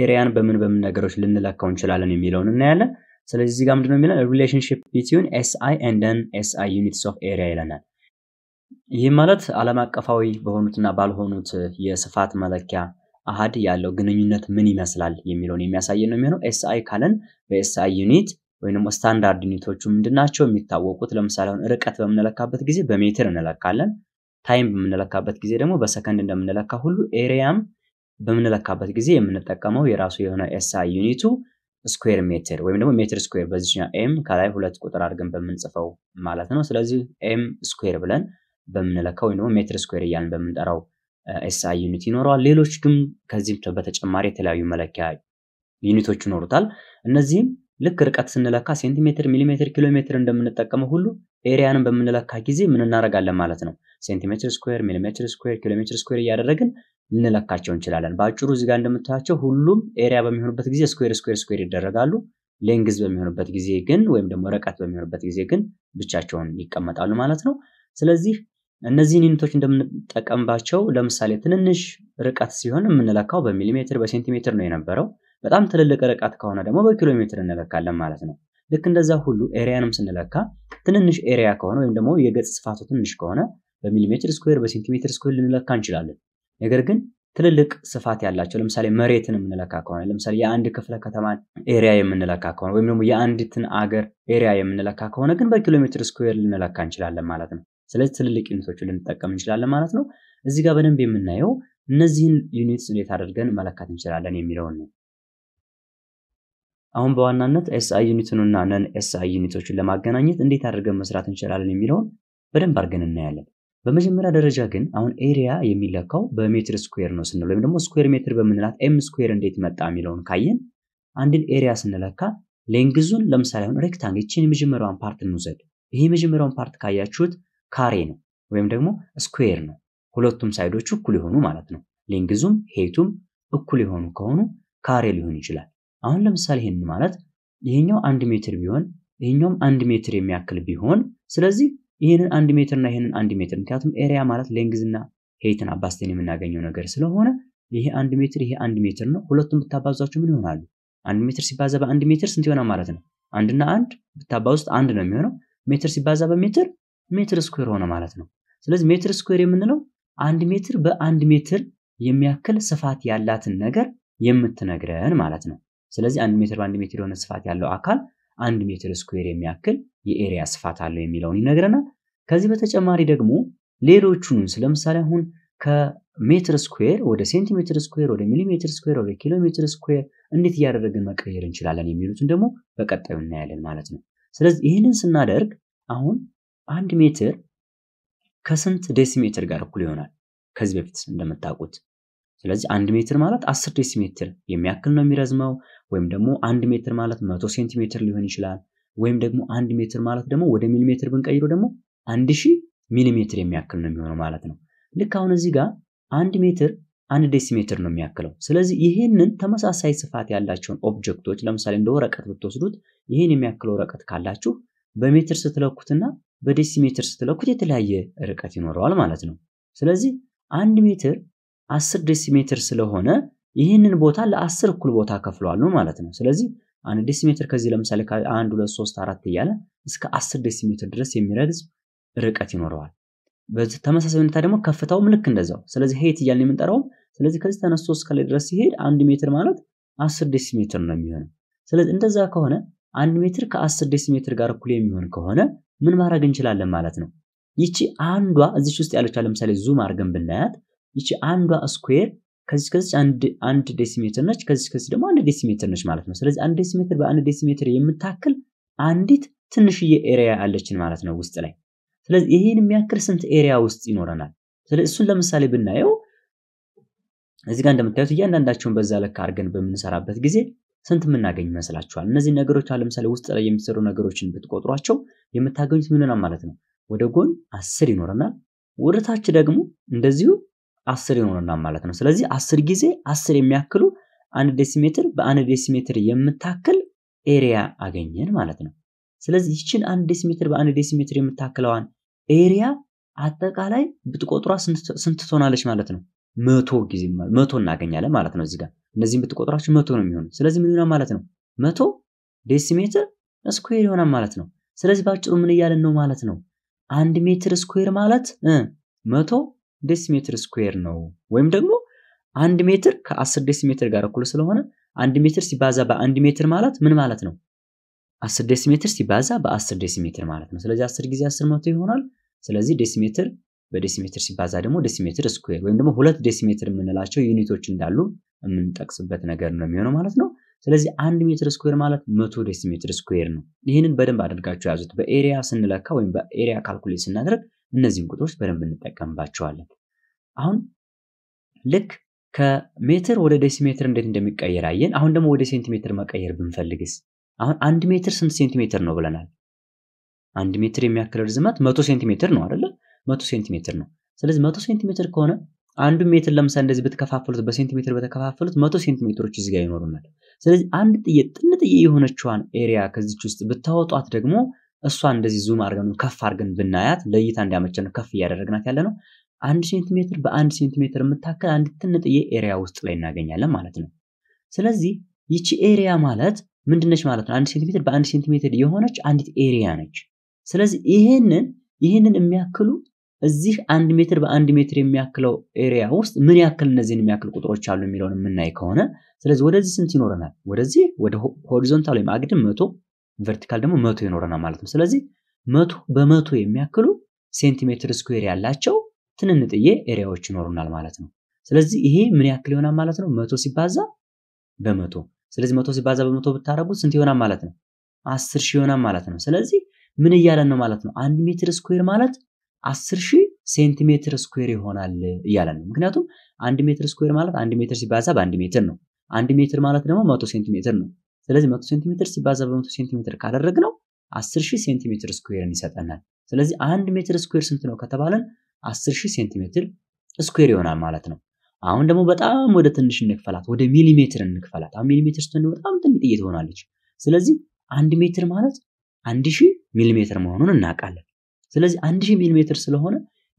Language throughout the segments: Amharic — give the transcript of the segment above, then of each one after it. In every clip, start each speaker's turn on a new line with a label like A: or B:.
A: ኤሪያን በምን በምን ነገሮች ልንለካው እንችላለን የሚለውን እናያለን። ስለዚህ እዚህ ጋር ምንድነው የሚለን ሪሌሽንሽፕ ቢትዊን ኤስአይ ኤንደን ኤስአይ ዩኒትስ ኦፍ ኤሪያ ይለናል። ይህም ማለት ዓለም አቀፋዊ በሆኑትና ባልሆኑት የስፋት መለኪያ አሃድ ያለው ግንኙነት ምን ይመስላል የሚለውን የሚያሳየን ነው የሚሆነው። ኤስአይ ካለን በኤስአይ ዩኒት ወይም ስታንዳርድ ዩኒቶቹ ምንድናቸው የሚታወቁት? ለምሳሌ አሁን ርቀት በምንለካበት ጊዜ በሜትር እንለካለን። ታይም በምንለካበት ጊዜ ደግሞ በሰከንድ እንደምንለካ ሁሉ ኤሪያም በምንለካበት ጊዜ የምንጠቀመው የራሱ የሆነ ኤስአይ ዩኒቱ ስኩዌር ሜትር ወይም ደግሞ ሜትር ስኩዌር በዚችኛው ኤም ከላይ ሁለት ቁጥር አድርገን በምንጽፈው ማለት ነው። ስለዚህ ኤም ስኩዌር ብለን በምንለካው ወይም ደግሞ ሜትር ስኩዌር እያልን በምንጠራው ኤስአይ uh, ዩኒት ይኖረዋል። ሌሎች ግን ከዚህ በተጨማሪ የተለያዩ መለኪያ ዩኒቶች ይኖሩታል። እነዚህም ልክ ርቀት ስንለካ ሴንቲሜትር፣ ሚሊሜትር፣ ኪሎ ሜትር እንደምንጠቀመው ሁሉ ኤሪያንን በምንለካ ጊዜ ምን እናደርጋለን ማለት ነው። ሴንቲሜትር ስኩዌር፣ ሚሊሜትር ስኩዌር፣ ኪሎ ሜትር ስኩዌር እያደረግን ልንለካቸው እንችላለን። በአጭሩ እዚጋ ጋር እንደምታያቸው ሁሉም ኤሪያ በሚሆኑበት ጊዜ ስኩዌር ስኩዌር ስኩዌር ይደረጋሉ። ሌንግዝ በሚሆኑበት ጊዜ ግን ወይም ደግሞ ርቀት በሚሆኑበት ጊዜ ግን ብቻቸውን ይቀመጣሉ ማለት ነው። ስለዚህ እነዚህን ዩኒቶች እንደምንጠቀምባቸው ለምሳሌ ትንንሽ ርቀት ሲሆን የምንለካው በሚሊሜትር በሴንቲሜትር ነው የነበረው። በጣም ትልልቅ ርቀት ከሆነ ደግሞ በኪሎ ሜትር እንለካለን ማለት ነው። ልክ እንደዛ ሁሉ ኤሪያንም ስንለካ ትንንሽ ኤሪያ ከሆነ ወይም ደግሞ የገጽ ስፋቱ ትንሽ ከሆነ በሚሊሜትር ስኩዌር፣ በሴንቲሜትር ስኩዌር ልንለካ እንችላለን። ነገር ግን ትልልቅ ስፋት ያላቸው ለምሳሌ መሬትን የምንለካ ከሆነ ለምሳሌ የአንድ ክፍለ ከተማን ኤሪያ የምንለካ ከሆነ ወይም ደግሞ የአንዲትን አገር ኤሪያ የምንለካ ከሆነ ግን በኪሎ ሜትር ስኩዌር ልንለካ እንችላለን ማለት ነው። ስለዚህ ትልልቅ ዩኒቶቹ ልንጠቀም እንችላለን ማለት ነው። እዚህ ጋር በደንብ የምናየው እነዚህን ዩኒትስ እንዴት አድርገን መለካት እንችላለን የሚለውን ነው። አሁን በዋናነት ኤስአይ ዩኒቱን እና ነን ኤስአይ ዩኒቶችን ለማገናኘት እንዴት አድርገን መስራት እንችላለን የሚለውን በደንብ አድርገን እናያለን። በመጀመሪያ ደረጃ ግን አሁን ኤሪያ የሚለካው በሜትር ስኩዌር ነው ስንል ወይም ደግሞ ስኩዌር ሜትር በምንላት ኤም ስኩዌር እንዴት መጣ የሚለውን ካየን አንድን ኤሪያ ስንለካ ሌንግዙን ለምሳሌ አሁን ሬክታንግ ይችን የመጀመሪያውን ፓርት እንውሰድ። ይሄ የመጀመሪያውን ፓርት ካያችሁት ካሬ ነው ወይም ደግሞ ስኩዌር ነው። ሁለቱም ሳይዶች እኩል የሆኑ ማለት ነው። ሌንግዙም ሄቱም እኩል የሆኑ ከሆኑ ካሬ ሊሆን ይችላል። አሁን ለምሳሌ ይህን ማለት ይሄኛው አንድ ሜትር ቢሆን ይሄኛውም አንድ ሜትር የሚያክል ቢሆን ስለዚህ ይህንን አንድ ሜትር እና ይህንን አንድ ሜትር ምክንያቱም ኤሪያ ማለት ሌንግዝና ሄይትን አባስተን የምናገኘው ነገር ስለሆነ ይሄ አንድ ሜትር ይሄ አንድ ሜትር ነው። ሁለቱም ብታባዟቸው ምን ይሆናሉ? አንድ ሜትር ሲባዛ በአንድ ሜትር ስንት ይሆናል ማለት ነው? አንድና አንድ ብታባዙት አንድ ነው የሚሆነው። ሜትር ሲባዛ በሜትር ሜትር ስኩዌር ሆነ ማለት ነው። ስለዚህ ሜትር ስኩዌር የምንለው አንድ ሜትር በአንድ ሜትር የሚያክል ስፋት ያላትን ነገር የምትነግረን ማለት ነው። ስለዚህ አንድ ሜትር በአንድ ሜትር የሆነ ስፋት ያለው አካል አንድ ሜትር ስኩዌር የሚያክል የኤሪያ ስፋት አለው የሚለውን ይነግረናል። ከዚህ በተጨማሪ ደግሞ ሌሎቹን ስለምሳሌ አሁን ከሜትር ስኩዌር ወደ ሴንቲሜትር ስኩዌር ወደ ሚሊሜትር ስኩዌር ወደ ኪሎ ሜትር ስኩዌር እንዴት እያደረግን መቀየር እንችላለን የሚሉትን ደግሞ በቀጣዩ እናያለን ማለት ነው። ስለዚህ ይህንን ስናደርግ አሁን አንድ ሜትር ከስንት ዴሲሜትር ጋር እኩል ይሆናል? ከዚህ በፊት እንደምታውቁት ስለዚህ አንድ ሜትር ማለት አስር ዴሲሜትር የሚያክል ነው የሚረዝመው። ወይም ደግሞ አንድ ሜትር ማለት መቶ ሴንቲሜትር ሊሆን ይችላል። ወይም ደግሞ አንድ ሜትር ማለት ደግሞ ወደ ሚሊሜትር ብንቀይሮ ደግሞ አንድ ሺህ ሚሊሜትር የሚያክል ነው የሚሆነው ማለት ነው። ልክ አሁን እዚህ ጋር አንድ ሜትር አንድ ዴሲሜትር ነው የሚያክለው። ስለዚህ ይህንን ተመሳሳይ ስፋት ያላቸውን ኦብጀክቶች ለምሳሌ እንደ ወረቀት ብትወስዱት ይህን የሚያክል ወረቀት ካላችሁ በሜትር ስትለኩትና በዴሲሜትር ስትለኩት የተለያየ ርቀት ይኖረዋል ማለት ነው። ስለዚህ አንድ ሜትር አስር ዴሲሜትር ስለሆነ ይህንን ቦታ ለአስር እኩል ቦታ ከፍለዋል ማለት ነው። ስለዚህ አንድ ዴሲሜትር ከዚህ ለምሳሌ አንድ ሁለት ሶስት አራት እያለ እስከ አስር ዴሲሜትር ድረስ የሚረግዝ ርቀት ይኖረዋል። በተመሳሳይ ሁኔታ ደግሞ ከፍታውም ልክ እንደዛው። ስለዚህ ሄት እያልን የምንጠራውም ስለዚህ ከዚህ ተነስቶ እስከ ላይ ድረስ ሲሄድ አንድ ሜትር ማለት አስር ዴሲሜትር ነው የሚሆነው። ስለዚህ እንደዛ ከሆነ አንድ ሜትር ከአስር ዴሲሜትር ጋር እኩል የሚሆን ከሆነ ምን ማድረግ እንችላለን ማለት ነው። ይቺ አንዷ እዚች ውስጥ ያለች ለምሳሌ ዙም አድርገን ብናያት ይቺ አንዷ ስኩዌር ከዚህ ከዚህ አንድ ዴሲሜትር ነች፣ ከዚች ከዚች ደግሞ አንድ ዴሲሜትር ነች ማለት ነው። ስለዚህ አንድ ዴሲሜትር በአንድ ዴሲሜትር የምታክል አንዲት ትንሽዬ ኤሪያ አለችን ማለት ነው ውስጥ ላይ። ስለዚህ ይህን የሚያክል ስንት ኤሪያ ውስጥ ይኖረናል? ስለዚህ እሱን ለምሳሌ ብናየው እዚህ ጋር እንደምታዩት እያንዳንዳቸውን በዛ ልክ አድርገን በምንሰራበት ጊዜ ስንት የምናገኝ ይመስላችኋል? እነዚህ ነገሮች አሁን ለምሳሌ ውስጥ ላይ የሚሰሩ ነገሮችን ብትቆጥሯቸው የምታገኙት ምን ማለት ነው? ወደ ጎን አስር ይኖረናል። ወደ ታች ደግሞ እንደዚሁ አስር ይሆነናል ማለት ነው። ስለዚህ አስር ጊዜ አስር የሚያክሉ አንድ ዴሲሜትር በአንድ ዴሲሜትር የምታክል ኤሪያ አገኘን ማለት ነው። ስለዚህ ይችን አንድ ዴሲሜትር በአንድ ዴሲሜትር የምታክለዋን ኤሪያ አጠቃላይ ብትቆጥሯ ስንት ትሆናለች ማለት ነው? መቶ ጊዜ መቶ እናገኛለን ማለት ነው። እዚህ ጋር እነዚህም ብትቆጥሯቸው መቶ ነው የሚሆኑ። ስለዚህ ምን ይሆናል ማለት ነው? መቶ ዴሲሜትር ስኩዌር ይሆናል ማለት ነው። ስለዚህ በአጭሩ ምን እያለን ነው ማለት ነው? አንድ ሜትር ስኩዌር ማለት መቶ ዴሲሜትር ስኩዌር ነው ወይም ደግሞ አንድ ሜትር ከ10 ዴሲሜትር ጋር እኩል ስለሆነ አንድ ሜትር ሲባዛ በአንድ ሜትር ማለት ምን ማለት ነው 10 ዴሲሜትር ሲባዛ በ10 ዴሲሜትር ማለት ነው ስለዚህ 10 ጊዜ 10 መቶ ይሆናል ስለዚህ ዴሲሜትር በዴሲሜትር ሲባዛ ደግሞ ዴሲሜትር ስኩዌር ወይም ደግሞ ሁለት ዴሲሜትር የምንላቸው ዩኒቶች እንዳሉ የምንጠቅስበት ነገር ነው የሚሆነው ማለት ነው ስለዚህ አንድ ሜትር ስኩዌር ማለት መቶ ዴሲሜትር ስኩዌር ነው ይህንን በደንብ አድርጋችሁ ያዙት በኤሪያ ስንለካ ወይም በኤሪያ ካልኩሌት ስናደርግ እነዚህን ቁጥሮች በደንብ እንጠቀምባቸዋለን። አሁን ልክ ከሜትር ወደ ዴሲሜትር እንዴት እንደሚቀየር አየን። አሁን ደግሞ ወደ ሴንቲሜትር መቀየር ብንፈልግስ? አሁን አንድ ሜትር ስንት ሴንቲሜትር ነው ብለናል? አንድ ሜትር የሚያክል ርዝመት መቶ ሴንቲሜትር ነው አይደለ? መቶ ሴንቲሜትር ነው። ስለዚህ መቶ ሴንቲሜትር ከሆነ አንዱ ሜትር ለምሳ እንደዚህ በተከፋፈሉት በሴንቲሜትር በተከፋፈሉት መቶ ሴንቲሜትሮች እዚጋ ይኖሩናል። ስለዚህ አንድ ጥዬ ጥንጥዬ የሆነችዋን ኤሪያ ከዚች ውስጥ ብታወጧት ደግሞ እሷ እንደዚህ ዙም አድርገን ከፍ አድርገን ብናያት ለእይታ እንዲያመቸን ከፍ እያደረግናት ያለ ነው። አንድ ሴንቲሜትር በአንድ ሴንቲሜትር የምታክል አንድ ትንጥዬ ኤሪያ ውስጥ ላይ እናገኛለን ማለት ነው። ስለዚህ ይቺ ኤሪያ ማለት ምንድነች ማለት ነው? አንድ ሴንቲሜትር በአንድ ሴንቲሜትር የሆነች አንዲት ኤሪያ ነች። ስለዚህ ይህንን ይህንን የሚያክሉ እዚህ አንድ ሜትር በአንድ ሜትር የሚያክለው ኤሪያ ውስጥ ምን ያክል እነዚህን የሚያክል ቁጥሮች አሉ የሚለውን የምናይ ከሆነ ስለዚህ ወደዚህ ስንት ይኖረናል? ወደዚህ ወደ ሆሪዞንታል ወይም አግድም መቶ ቨርቲካል ደግሞ መቶ ይኖረናል ማለት ነው። ስለዚህ መቶ በመቶ የሚያክሉ ሴንቲሜትር ስኩዌር ያላቸው ትንንጥዬ ኤሪያዎች ይኖሩናል ማለት ነው። ስለዚህ ይሄ ምን ያክል ይሆናል ማለት ነው? መቶ ሲባዛ በመቶ ስለዚህ መቶ ሲባዛ በመቶ ብታደረጉት ስንት ይሆናል ማለት ነው? አስር ሺህ ይሆናል ማለት ነው። ስለዚህ ምን እያለን ነው ማለት ነው? አንድ ሜትር ስኩዌር ማለት አስር ሺህ ሴንቲሜትር ስኩዌር ይሆናል እያለን ነው። ምክንያቱም አንድ ሜትር ስኩዌር ማለት አንድ ሜትር ሲባዛ በአንድ ሜትር ነው። አንድ ሜትር ማለት ደግሞ መቶ ሴንቲሜትር ነው። ስለዚህ 100 ሴንቲሜትር ሲባዛ በ100 ሴንቲሜትር ካደረግ ነው 10000 ሴንቲሜትር ስኩዌርን ይሰጠናል። ስለዚህ አንድ ሜትር ስኩዌር ስንት ነው ከተባለን 10000 ሴንቲሜትር ስኩዌር ይሆናል ማለት ነው። አሁን ደግሞ በጣም ወደ ትንሽ እንክፈላት፣ ወደ ሚሊሜትር እንክፈላት። አሁን ሚሊሜትር ስትሆን በጣም ትንጥዬ ትሆናለች። ስለዚህ አንድ ሜትር ማለት 1000 ሺህ ሚሊሜትር መሆኑን እናውቃለን። ስለዚህ አንድ ሚሊሜትር ስለሆነ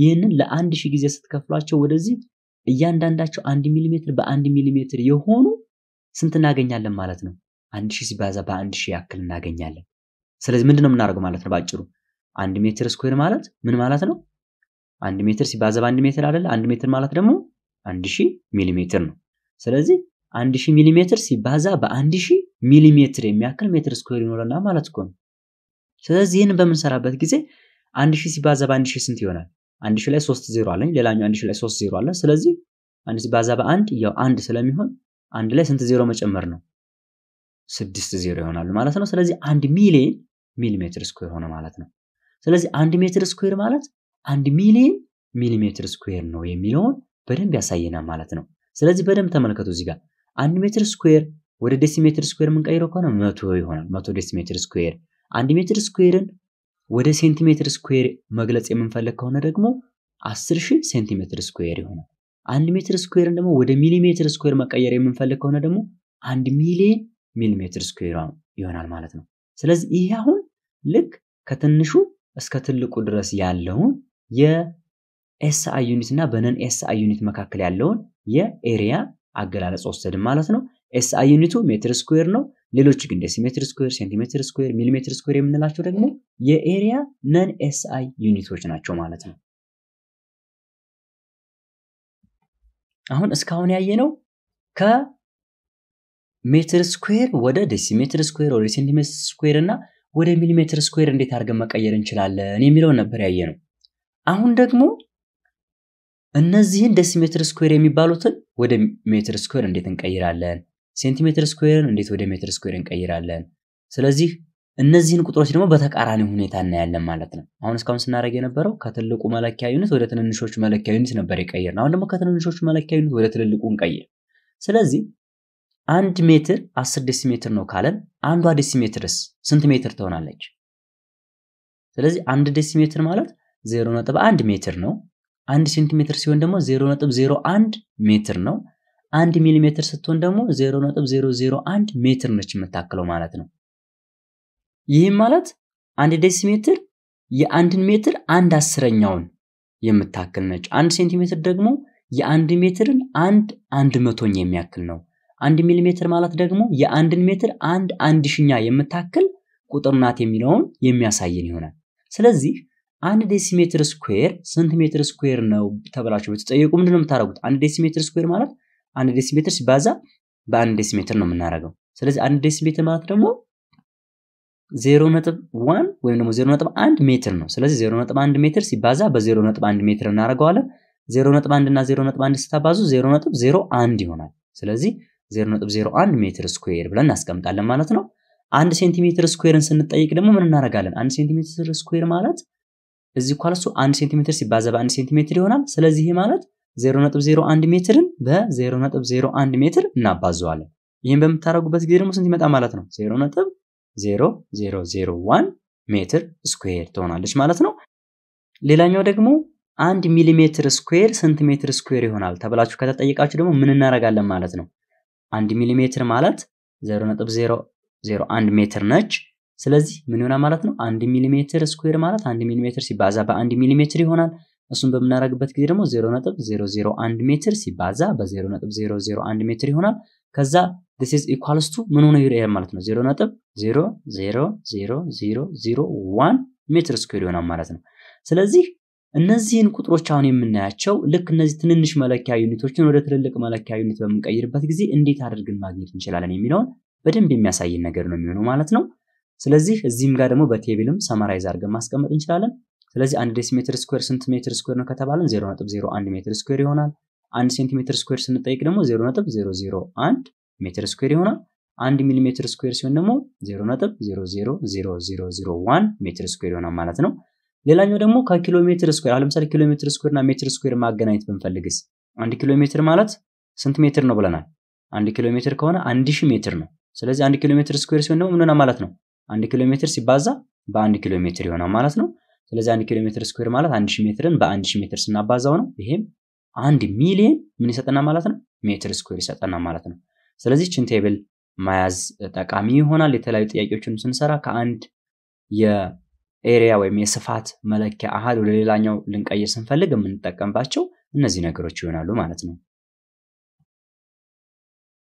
A: ይህንን ለአንድ 1000 ጊዜ ስትከፍሏቸው ወደዚህ እያንዳንዳቸው አንድ ሚሊሜትር በአንድ ሚሊሜትር የሆኑ ስንት እናገኛለን ማለት ነው አንድ ሺህ ሲባዛ በአንድ ሺህ ያክል እናገኛለን። ስለዚህ ምንድነው የምናደርገው ማለት ነው ባጭሩ አንድ ሜትር ስኩዌር ማለት ምን ማለት ነው? አንድ ሜትር ሲባዛ በአንድ ሜትር አይደለ? አንድ ሜትር ማለት ደግሞ አንድ ሺህ ሚሊ ሜትር ነው። ስለዚህ አንድ ሺህ ሚሊ ሜትር ሲባዛ በአንድ ሺህ ሚሊ ሜትር የሚያክል ሜትር ስኩዌር ይኖረና ማለት እኮ ነው። ስለዚህ ይህን በምንሰራበት ጊዜ አንድ ሺህ ሲባዛ በአንድ ሺህ ስንት ይሆናል? አንድ ሺህ ላይ ሶስት ዜሮ አለኝ፣ ሌላኛው አንድ ሺህ ላይ ሶስት ዜሮ አለ። ስለዚህ አንድ ሲባዛ በአንድ ያው አንድ ስለሚሆን አንድ ላይ ስንት ዜሮ መጨመር ነው? ስድስት ዜሮ ይሆናሉ ማለት ነው። ስለዚህ አንድ ሚሊየን ሚሊሜትር ስኩዌር ሆነ ማለት ነው። ስለዚህ አንድ ሜትር ስኩዌር ማለት አንድ ሚሊየን ሚሊሜትር ስኩዌር ነው የሚለውን በደንብ ያሳየናል ማለት ነው። ስለዚህ በደንብ ተመልከቱ እዚህ ጋር አንድ ሜትር ስኩዌር ወደ ዴሲሜትር ስኩዌር የምንቀይረው ከሆነ መቶ ይሆናል። መቶ ዴሲሜትር ስኩዌር። አንድ ሜትር ስኩዌርን ወደ ሴንቲሜትር ስኩዌር መግለጽ የምንፈልግ ከሆነ ደግሞ 10 ሺህ ሴንቲሜትር ስኩዌር ይሆናል። አንድ ሜትር ስኩዌርን ደግሞ ወደ ሚሊሜትር ስኩዌር መቀየር የምንፈልግ ከሆነ ደግሞ አንድ ሚሊየን ሚሊሜትር ስኩዌር ይሆናል ማለት ነው። ስለዚህ ይሄ አሁን ልክ ከትንሹ እስከ ትልቁ ድረስ ያለውን የኤስአይ ዩኒት እና በነን ኤስአይ ዩኒት መካከል ያለውን የኤሪያ አገላለጽ ወሰድን ማለት ነው። ኤስአይ ዩኒቱ ሜትር ስኩዌር ነው። ሌሎች ግን ሜትር ስኩዌር፣ ሴንቲሜትር ስኩዌር፣ ሚሊሜትር ስኩዌር የምንላቸው ደግሞ የኤሪያ ነን ኤስአይ ዩኒቶች ናቸው ማለት ነው። አሁን እስካሁን ያየነው ከ ሜትር ስኩዌር ወደ ዴሲሜትር ስኩዌር ወደ ሴንቲሜትር ስኩዌር እና ወደ ሚሊሜትር ስኩዌር እንዴት አድርገን መቀየር እንችላለን የሚለውን ነበር ያየ ነው። አሁን ደግሞ እነዚህን ዴሲሜትር ስኩዌር የሚባሉትን ወደ ሜትር ስኩዌር እንዴት እንቀይራለን? ሴንቲሜትር ስኩዌርን እንዴት ወደ ሜትር ስኩዌር እንቀይራለን? ስለዚህ እነዚህን ቁጥሮች ደግሞ በተቃራኒ ሁኔታ እናያለን ማለት ነው። አሁን እስካሁን ስናደርግ የነበረው ከትልቁ መለኪያ ዩኒት ወደ ትንንሾቹ መለኪያ ዩኒት ነበር የቀየርነው። ነው። አሁን ደግሞ ከትንንሾቹ መለኪያ ዩኒት ወደ ትልልቁ እንቀይር። ስለዚህ አንድ ሜትር አስር ዴሲሜትር ነው ካለን አንዷ ዴሲሜትርስ ስንት ሜትር ትሆናለች? ስለዚህ አንድ ዴሲሜትር ማለት አንድ ሜትር ነው። አንድ ሴንቲሜትር ሲሆን ደግሞ አንድ ሜትር ነው። አንድ ሚሊሜትር ስትሆን ደግሞ አንድ ሜትር ነች የምታክለው ማለት ነው። ይህም ማለት አንድ ዴሲሜትር የአንድን ሜትር አንድ አስረኛውን የምታክል ነች። አንድ ሴንቲሜትር ደግሞ የአንድ ሜትርን አንድ አንድ መቶኝ የሚያክል ነው። አንድ ሚሊሜትር ማለት ደግሞ የአንድን ሜትር አንድ አንድ ሽኛ የምታክል ቁጥር ናት የሚለውን የሚያሳየን ይሆናል። ስለዚህ አንድ ዴሲሜትር ስኩዌር ስንት ሜትር ስኩዌር ነው ተብላችሁ ብትጠየቁ ምንድን ነው የምታደርጉት? አንድ ዴሲሜትር ስኩዌር ማለት አንድ ዴሲሜትር ሲባዛ በአንድ ዴሲሜትር ነው የምናደርገው። ስለዚህ አንድ ዴሲሜትር ማለት ደግሞ ዜሮ ነጥብ ዋን ወይም ደግሞ ዜሮ ነጥብ አንድ ሜትር ነው። ስለዚህ ዜሮ ነጥብ አንድ ሜትር ሲባዛ በዜሮ ነጥብ አንድ ሜትር እናደርገዋለን። ዜሮ ነጥብ አንድ እና ዜሮ ነጥብ አንድ ስታባዙ ዜሮ ነጥብ ዜሮ አንድ ይሆናል። ስለዚህ 0.01 ሜትር ስኩዌር ብለን እናስቀምጣለን ማለት ነው። አንድ ሴንቲሜትር ስኩዌርን ስንጠይቅ ደግሞ ምን እናደርጋለን? አንድ ሴንቲሜትር ስኩዌር ማለት እዚህ ኳል እሱ አንድ ሴንቲሜትር ሲባዛ በአንድ ሴንቲሜትር ይሆናል። ስለዚህ ማለት 0.01 ሜትርን በ0.01 ሜትር እናባዘዋለን። ይህን በምታደርጉበት ጊዜ ደግሞ ስንት ይመጣ ማለት ነው? 0.0001 ሜትር ስኩዌር ትሆናለች ማለት ነው። ሌላኛው ደግሞ አንድ ሚሊሜትር ስኩዌር ስንት ሜትር ስኩዌር ይሆናል ተብላችሁ ከተጠየቃችሁ ደግሞ ምን እናደርጋለን ማለት ነው? አንድ ሚሊሜትር ማለት 0.001 ሜትር ነች። ስለዚህ ምን ይሆናል ማለት ነው? አንድ ሚሊሜትር ስኩዌር ማለት አንድ ሚሊሜትር ሲባዛ በአንድ ሚሊሜትር ይሆናል። እሱን በምናደርግበት ጊዜ ደግሞ 0.001 ሜትር ሲባዛ በ0.001 ሜትር ይሆናል። ከዛ this is equals to ምን ሆነ ይሄ ማለት ነው 0.00001 ሜትር ስኩዌር ይሆናል ማለት ነው። ስለዚህ እነዚህን ቁጥሮች አሁን የምናያቸው ልክ እነዚህ ትንንሽ መለኪያ ዩኒቶችን ወደ ትልልቅ መለኪያ ዩኒት በምንቀይርበት ጊዜ እንዴት አድርገን ማግኘት እንችላለን የሚለውን በደንብ የሚያሳይን ነገር ነው የሚሆነው ማለት ነው። ስለዚህ እዚህም ጋር ደግሞ በቴብልም ሰማራይዝ አድርገን ማስቀመጥ እንችላለን። ስለዚህ አንድ ዴሲሜትር ስኩዌር ስንት ሜትር ስኩዌር ነው ከተባለን 0.01 ሜትር ስኩዌር ይሆናል። አንድ ሴንቲሜትር ስኩዌር ስንጠይቅ ደግሞ 0.001 ሜትር ስኩዌር ይሆናል። አንድ ሚሊሜትር ስኩዌር ሲሆን ደግሞ 0.000001 ሜትር ስኩዌር ይሆናል ማለት ነው። ሌላኛው ደግሞ ከኪሎ ሜትር ስኩዌር አሁን ለምሳሌ ኪሎ ሜትር ስኩዌር እና ሜትር ስኩዌር ማገናኘት ብንፈልግስ አንድ ኪሎ ሜትር ማለት ስንት ሜትር ነው ብለናል? አንድ ኪሎ ሜትር ከሆነ አንድ ሺህ ሜትር ነው። ስለዚህ አንድ ኪሎ ሜትር ስኩዌር ሲሆን ደግሞ ምን ማለት ነው? አንድ ኪሎ ሜትር ሲባዛ በአንድ ኪሎ ሜትር ይሆናል ማለት ነው። ስለዚህ አንድ ኪሎ ሜትር ስኩዌር ማለት አንድ ሺህ ሜትርን በአንድ ሺህ ሜትር ስናባዛው ነው። ይሄም አንድ ሚሊየን ምን ይሰጠና ማለት ነው? ሜትር ስኩዌር ይሰጠና ማለት ነው። ስለዚህ ችን ቴብል መያዝ ጠቃሚ ይሆናል። የተለያዩ ጥያቄዎችን ስንሰራ ከአንድ ኤሪያ ወይም የስፋት መለኪያ አህል ወደ ሌላኛው ልንቀይር ስንፈልግ የምንጠቀምባቸው እነዚህ ነገሮች ይሆናሉ ማለት ነው።